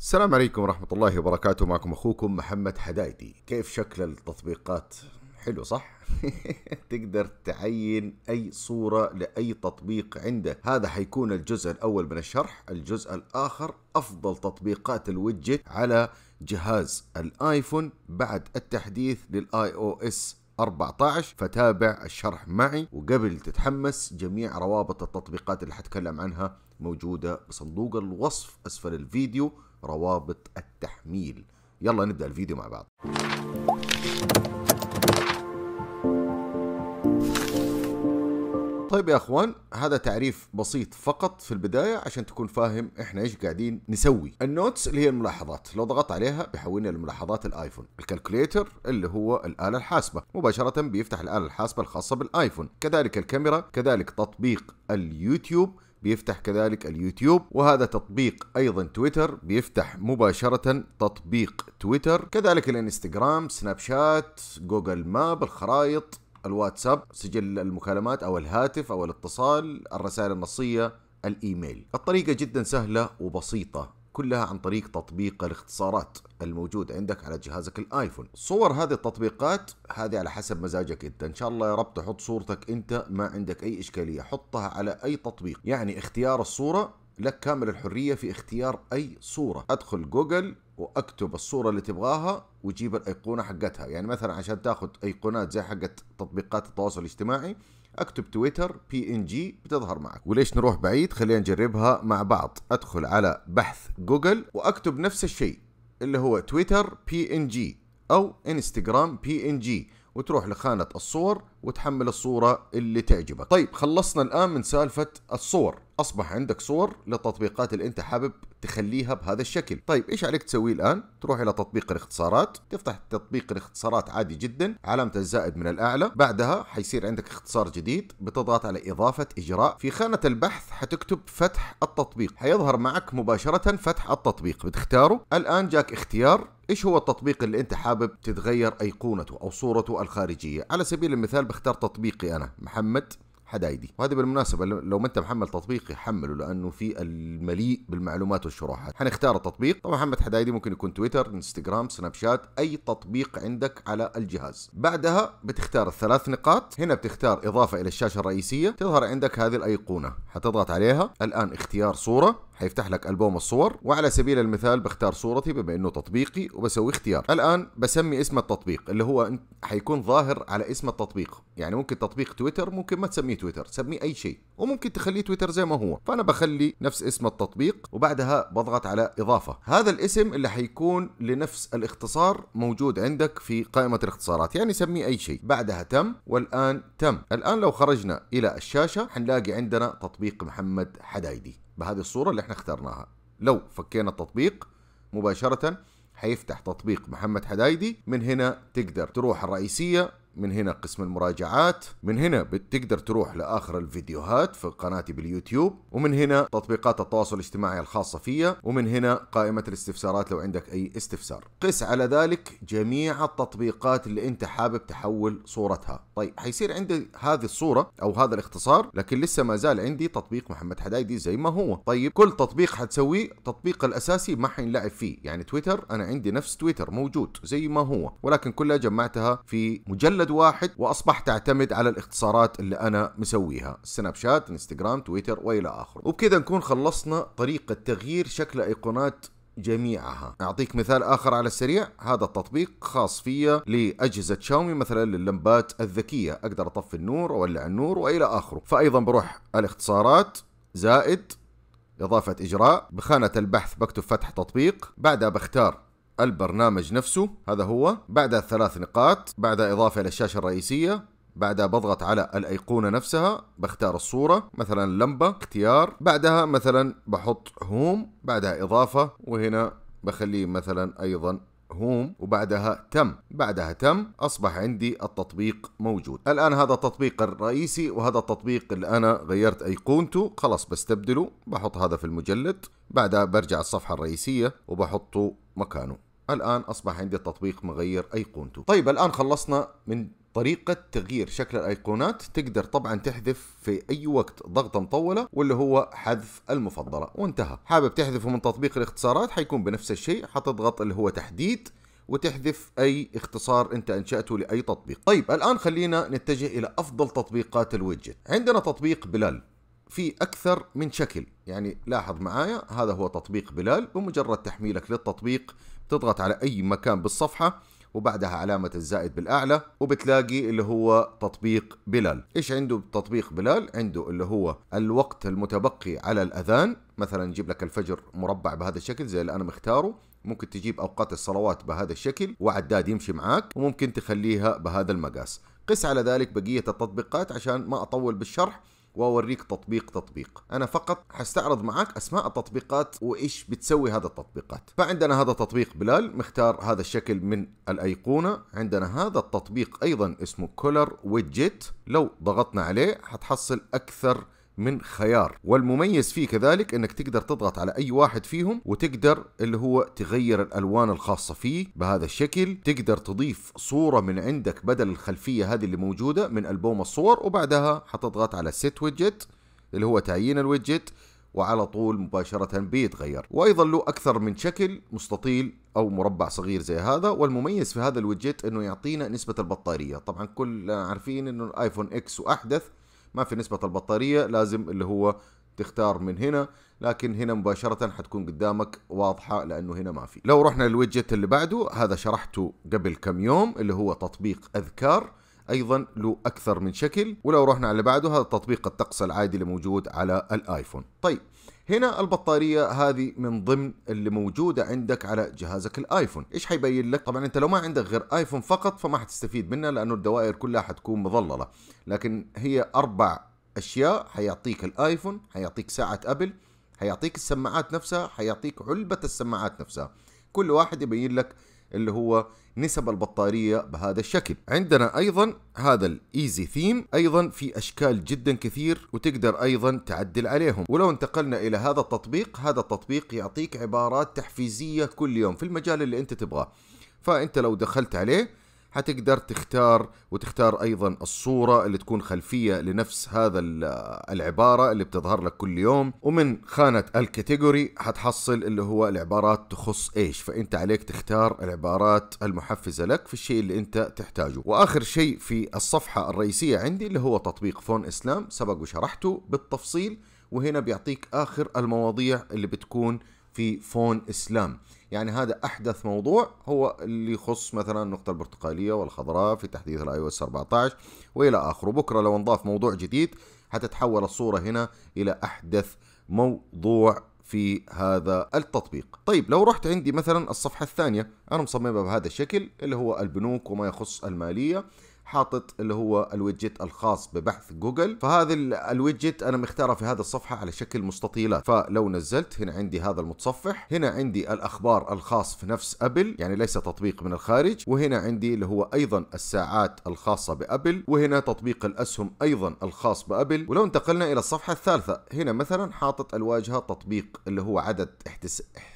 السلام عليكم ورحمة الله وبركاته معكم أخوكم محمد حدايدي كيف شكل التطبيقات حلو صح؟ تقدر تعين أي صورة لأي تطبيق عندك هذا حيكون الجزء الأول من الشرح الجزء الآخر أفضل تطبيقات الوجه على جهاز الآيفون بعد التحديث للآي أو إس 14 فتابع الشرح معي وقبل تتحمس جميع روابط التطبيقات اللي حتكلم عنها موجودة بصندوق الوصف أسفل الفيديو روابط التحميل يلا نبدأ الفيديو مع بعض طيب يا اخوان هذا تعريف بسيط فقط في البدايه عشان تكون فاهم احنا ايش قاعدين نسوي النوتس اللي هي الملاحظات لو ضغطت عليها بيحولنا لملاحظات الايفون الكالكوليتر اللي هو الاله الحاسبه مباشره بيفتح الاله الحاسبه الخاصه بالايفون كذلك الكاميرا كذلك تطبيق اليوتيوب بيفتح كذلك اليوتيوب وهذا تطبيق ايضا تويتر بيفتح مباشره تطبيق تويتر كذلك الانستغرام سناب شات جوجل ماب الخرائط الواتساب سجل المكالمات او الهاتف او الاتصال الرسائل النصيه الايميل الطريقه جدا سهله وبسيطه كلها عن طريق تطبيق الاختصارات الموجود عندك على جهازك الايفون صور هذه التطبيقات هذه على حسب مزاجك انت ان شاء الله يا رب تحط صورتك انت ما عندك اي اشكاليه حطها على اي تطبيق يعني اختيار الصوره لك كامل الحريه في اختيار اي صوره ادخل جوجل واكتب الصوره اللي تبغاها وجيب الايقونه حقتها يعني مثلا عشان تاخذ ايقونات زي حقت تطبيقات التواصل الاجتماعي اكتب تويتر بي ان جي بتظهر معك وليش نروح بعيد خلينا نجربها مع بعض ادخل على بحث جوجل واكتب نفس الشيء اللي هو تويتر بي ان جي او انستغرام بي ان جي وتروح لخانة الصور وتحمل الصورة اللي تعجبك طيب خلصنا الآن من سالفة الصور أصبح عندك صور للتطبيقات اللي أنت حابب تخليها بهذا الشكل طيب ايش عليك تسويه الان تروح الى تطبيق الاختصارات تفتح تطبيق الاختصارات عادي جدا علامه الزائد من الاعلى بعدها حيصير عندك اختصار جديد بتضغط على اضافه اجراء في خانه البحث حتكتب فتح التطبيق حيظهر معك مباشره فتح التطبيق بتختاره الان جاك اختيار ايش هو التطبيق اللي انت حابب تتغير ايقونته او صورته الخارجيه على سبيل المثال بختار تطبيقي انا محمد حدايدي وهذا بالمناسبه لو ما انت محمل تطبيق حمله لانه في المليء بالمعلومات والشروحات حنختار التطبيق طبعا محمد حدايدي ممكن يكون تويتر انستغرام سناب شات اي تطبيق عندك على الجهاز بعدها بتختار الثلاث نقاط هنا بتختار اضافه الى الشاشه الرئيسيه تظهر عندك هذه الايقونه حتضغط عليها الان اختيار صوره هيفتح لك ألبوم الصور وعلى سبيل المثال بختار صورتي بما إنه تطبيقي وبسوي اختيار الآن بسمي اسم التطبيق اللي هو حيكون ظاهر على اسم التطبيق يعني ممكن تطبيق تويتر ممكن ما تسميه تويتر سميه أي شيء وممكن تخليه تويتر زي ما هو فأنا بخلي نفس اسم التطبيق وبعدها بضغط على إضافة هذا الاسم اللي حيكون لنفس الاختصار موجود عندك في قائمة الاختصارات يعني سميه أي شيء بعدها تم والآن تم الآن لو خرجنا إلى الشاشة حنلاقي عندنا تطبيق محمد حدايدي بهذه الصورة اللي احنا اخترناها لو فكينا التطبيق مباشرة حيفتح تطبيق محمد حدايدي من هنا تقدر تروح الرئيسية من هنا قسم المراجعات من هنا بتقدر تروح لاخر الفيديوهات في قناتي باليوتيوب ومن هنا تطبيقات التواصل الاجتماعي الخاصه فيا ومن هنا قائمه الاستفسارات لو عندك اي استفسار قس على ذلك جميع التطبيقات اللي انت حابب تحول صورتها طيب حيصير عندي هذه الصوره او هذا الاختصار لكن لسه ما زال عندي تطبيق محمد حدايدي زي ما هو طيب كل تطبيق حتسويه تطبيق الاساسي ما حينلعب فيه يعني تويتر انا عندي نفس تويتر موجود زي ما هو ولكن كلها جمعتها في مجلد مجلد واحد واصبحت تعتمد على الاختصارات اللي انا مسويها سناب شات انستغرام تويتر والى اخره وبكذا نكون خلصنا طريقه تغيير شكل ايقونات جميعها أعطيك مثال آخر على السريع هذا التطبيق خاص فيا لأجهزة شاومي مثلا للمبات الذكية أقدر أطفي النور اولع النور وإلى آخره فأيضا بروح الاختصارات زائد إضافة إجراء بخانة البحث بكتب فتح تطبيق بعدها بختار البرنامج نفسه هذا هو بعدها ثلاث نقاط بعدها إضافة إلى الشاشة الرئيسية بعدها بضغط على الأيقونة نفسها بختار الصورة مثلا لمبة اختيار بعدها مثلا بحط هوم بعدها إضافة وهنا بخليه مثلا أيضا هوم وبعدها تم بعدها تم أصبح عندي التطبيق موجود الآن هذا التطبيق الرئيسي وهذا التطبيق اللي أنا غيرت أيقونته خلاص بستبدله بحط هذا في المجلد بعدها برجع الصفحة الرئيسية وبحطه مكانه الآن أصبح عندي التطبيق مغير أيقونته طيب الآن خلصنا من طريقة تغيير شكل الأيقونات تقدر طبعا تحذف في أي وقت ضغطة مطولة واللي هو حذف المفضلة وانتهى حابب تحذفه من تطبيق الاختصارات حيكون بنفس الشيء حتضغط اللي هو تحديد وتحذف اي اختصار انت انشاته لاي تطبيق طيب الان خلينا نتجه الى افضل تطبيقات الويدجت عندنا تطبيق بلال في أكثر من شكل يعني لاحظ معايا هذا هو تطبيق بلال بمجرد تحميلك للتطبيق تضغط على أي مكان بالصفحة وبعدها علامة الزائد بالأعلى وبتلاقي اللي هو تطبيق بلال إيش عنده تطبيق بلال؟ عنده اللي هو الوقت المتبقي على الأذان مثلا نجيب لك الفجر مربع بهذا الشكل زي اللي أنا مختاره ممكن تجيب أوقات الصلوات بهذا الشكل وعداد يمشي معاك وممكن تخليها بهذا المقاس قس على ذلك بقية التطبيقات عشان ما أطول بالشرح واوريك تطبيق تطبيق انا فقط حستعرض معاك اسماء التطبيقات وايش بتسوي هذا التطبيقات فعندنا هذا تطبيق بلال مختار هذا الشكل من الايقونه عندنا هذا التطبيق ايضا اسمه كولر ويدجت لو ضغطنا عليه حتحصل اكثر من خيار والمميز فيه كذلك انك تقدر تضغط على اي واحد فيهم وتقدر اللي هو تغير الالوان الخاصه فيه بهذا الشكل تقدر تضيف صوره من عندك بدل الخلفيه هذه اللي موجوده من البوم الصور وبعدها حتضغط على سيت ويدجت اللي هو تعيين الويدجت وعلى طول مباشرة بيتغير وأيضا له أكثر من شكل مستطيل أو مربع صغير زي هذا والمميز في هذا الويدجت أنه يعطينا نسبة البطارية طبعا كل عارفين أنه الآيفون إكس وأحدث ما في نسبة البطارية لازم اللي هو تختار من هنا لكن هنا مباشرة حتكون قدامك واضحة لأنه هنا ما في لو رحنا للويدجت اللي بعده هذا شرحته قبل كم يوم اللي هو تطبيق أذكار ايضا له اكثر من شكل ولو رحنا على اللي بعده هذا تطبيق الطقس العادي اللي موجود على الايفون طيب هنا البطاريه هذه من ضمن اللي موجوده عندك على جهازك الايفون ايش حيبين لك طبعا انت لو ما عندك غير ايفون فقط فما حتستفيد منها لانه الدوائر كلها حتكون مظلله لكن هي اربع اشياء حيعطيك الايفون حيعطيك ساعه ابل حيعطيك السماعات نفسها حيعطيك علبه السماعات نفسها كل واحد يبين لك اللي هو نسب البطارية بهذا الشكل عندنا أيضا هذا الإيزي ثيم أيضا في أشكال جدا كثير وتقدر أيضا تعدل عليهم ولو انتقلنا إلى هذا التطبيق هذا التطبيق يعطيك عبارات تحفيزية كل يوم في المجال اللي أنت تبغاه فأنت لو دخلت عليه حتقدر تختار وتختار ايضا الصوره اللي تكون خلفيه لنفس هذا العباره اللي بتظهر لك كل يوم ومن خانه الكاتيجوري حتحصل اللي هو العبارات تخص ايش فانت عليك تختار العبارات المحفزه لك في الشيء اللي انت تحتاجه واخر شيء في الصفحه الرئيسيه عندي اللي هو تطبيق فون اسلام سبق وشرحته بالتفصيل وهنا بيعطيك اخر المواضيع اللي بتكون في فون اسلام يعني هذا احدث موضوع هو اللي يخص مثلا النقطه البرتقاليه والخضراء في تحديث الاي او اس 14 والى اخره بكره لو نضاف موضوع جديد حتتحول الصوره هنا الى احدث موضوع في هذا التطبيق طيب لو رحت عندي مثلا الصفحة الثانية أنا مصممها بهذا الشكل اللي هو البنوك وما يخص المالية حاطط اللي هو الويدجت الخاص ببحث جوجل فهذا الويدجت انا مختاره في هذه الصفحه على شكل مستطيلات فلو نزلت هنا عندي هذا المتصفح هنا عندي الاخبار الخاص في نفس ابل يعني ليس تطبيق من الخارج وهنا عندي اللي هو ايضا الساعات الخاصه بابل وهنا تطبيق الاسهم ايضا الخاص بابل ولو انتقلنا الى الصفحه الثالثه هنا مثلا حاطط الواجهه تطبيق اللي هو عدد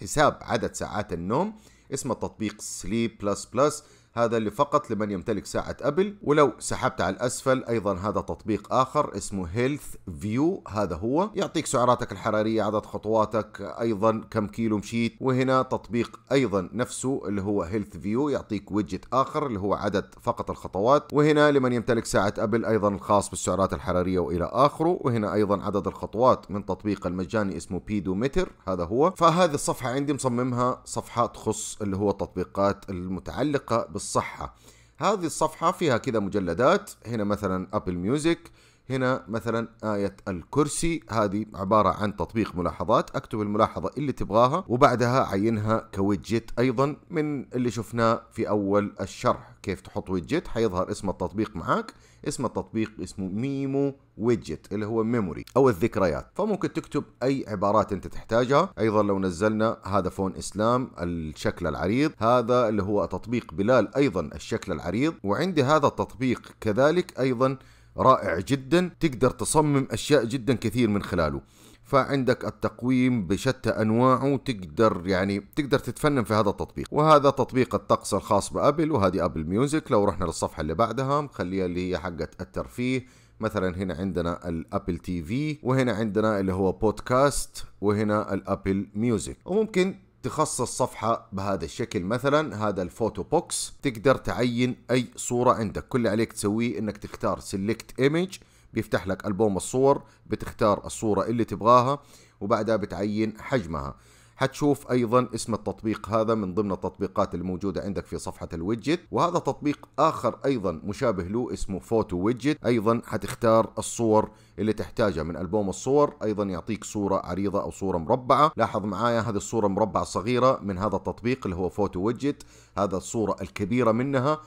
حساب عدد ساعات النوم اسم التطبيق سليب بلس بلس هذا اللي فقط لمن يمتلك ساعة أبل ولو سحبت على الأسفل أيضا هذا تطبيق آخر اسمه هيلث فيو هذا هو يعطيك سعراتك الحرارية عدد خطواتك أيضا كم كيلو مشيت وهنا تطبيق أيضا نفسه اللي هو هيلث فيو يعطيك ويدجت آخر اللي هو عدد فقط الخطوات وهنا لمن يمتلك ساعة أبل أيضا الخاص بالسعرات الحرارية وإلى آخره وهنا أيضا عدد الخطوات من تطبيق المجاني اسمه بيدو متر هذا هو فهذه الصفحة عندي مصممها صفحة تخص اللي هو التطبيقات المتعلقة الصحة هذه الصفحة فيها كذا مجلدات هنا مثلا أبل ميوزك هنا مثلا آية الكرسي هذه عبارة عن تطبيق ملاحظات أكتب الملاحظة اللي تبغاها وبعدها عينها كويدجت أيضا من اللي شفناه في أول الشرح كيف تحط ويدجت حيظهر اسم التطبيق معاك اسم التطبيق اسمه ميمو ويدجت اللي هو ميموري او الذكريات فممكن تكتب اي عبارات انت تحتاجها ايضا لو نزلنا هذا فون اسلام الشكل العريض هذا اللي هو تطبيق بلال ايضا الشكل العريض وعندي هذا التطبيق كذلك ايضا رائع جدا تقدر تصمم اشياء جدا كثير من خلاله فعندك التقويم بشتى انواعه تقدر يعني تقدر تتفنن في هذا التطبيق وهذا تطبيق الطقس الخاص بابل وهذه ابل ميوزك لو رحنا للصفحه اللي بعدها مخليها اللي هي حقه الترفيه مثلا هنا عندنا الابل تي في وهنا عندنا اللي هو بودكاست وهنا الابل ميوزك وممكن تخصص صفحة بهذا الشكل مثلا هذا الفوتو بوكس تقدر تعين أي صورة عندك كل اللي عليك تسويه أنك تختار سيلكت Image بيفتح لك ألبوم الصور بتختار الصورة اللي تبغاها وبعدها بتعين حجمها حتشوف ايضا اسم التطبيق هذا من ضمن التطبيقات الموجوده عندك في صفحه الويدجت وهذا تطبيق اخر ايضا مشابه له اسمه فوتو ويدجت ايضا حتختار الصور اللي تحتاجها من البوم الصور ايضا يعطيك صوره عريضه او صوره مربعه لاحظ معايا هذه الصوره مربعه صغيره من هذا التطبيق اللي هو فوتو ويدجت هذا الصوره الكبيره منها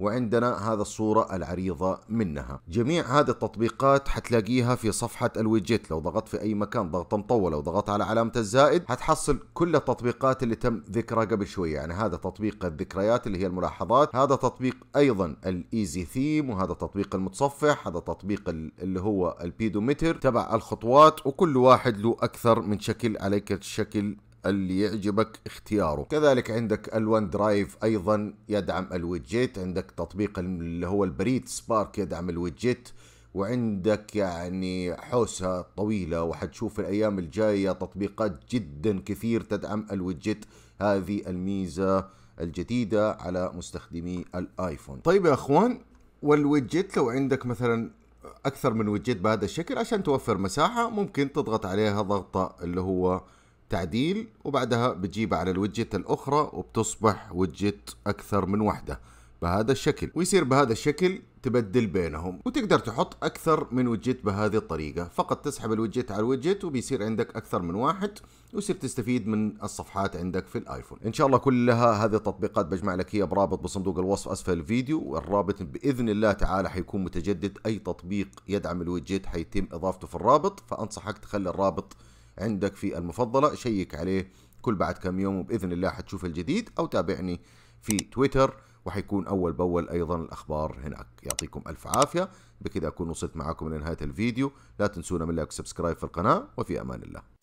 وعندنا هذا الصورة العريضة منها جميع هذه التطبيقات حتلاقيها في صفحة الويجيت لو ضغطت في أي مكان ضغط مطول أو ضغط على علامة الزائد حتحصل كل التطبيقات اللي تم ذكرها قبل شوية يعني هذا تطبيق الذكريات اللي هي الملاحظات هذا تطبيق أيضا الإيزي ثيم وهذا تطبيق المتصفح هذا تطبيق اللي هو البيدومتر تبع الخطوات وكل واحد له أكثر من شكل عليك الشكل اللي يعجبك اختياره كذلك عندك الوان درايف ايضا يدعم الويدجيت عندك تطبيق اللي هو البريد سبارك يدعم الويدجيت وعندك يعني حوسة طويلة وحتشوف الأيام الجاية تطبيقات جدا كثير تدعم الويدجيت هذه الميزة الجديدة على مستخدمي الآيفون طيب يا أخوان والويدجيت لو عندك مثلا أكثر من ويدجيت بهذا الشكل عشان توفر مساحة ممكن تضغط عليها ضغطة اللي هو تعديل وبعدها بتجيبها على الوجهة الأخرى وبتصبح وجهة أكثر من وحدة بهذا الشكل ويصير بهذا الشكل تبدل بينهم وتقدر تحط أكثر من وجهة بهذه الطريقة فقط تسحب الوجهة على الوجهة وبيصير عندك أكثر من واحد ويصير تستفيد من الصفحات عندك في الايفون ان شاء الله كلها هذه التطبيقات بجمع لك هي برابط بصندوق الوصف اسفل الفيديو والرابط باذن الله تعالى حيكون متجدد اي تطبيق يدعم الوجت حيتم اضافته في الرابط فانصحك تخلي الرابط عندك في المفضلة شيك عليه كل بعد كم يوم وبإذن الله حتشوف الجديد أو تابعني في تويتر وحيكون أول بأول أيضا الأخبار هناك يعطيكم ألف عافية بكذا أكون وصلت معكم لنهاية الفيديو لا تنسونا من لايك وسبسكرايب في القناة وفي أمان الله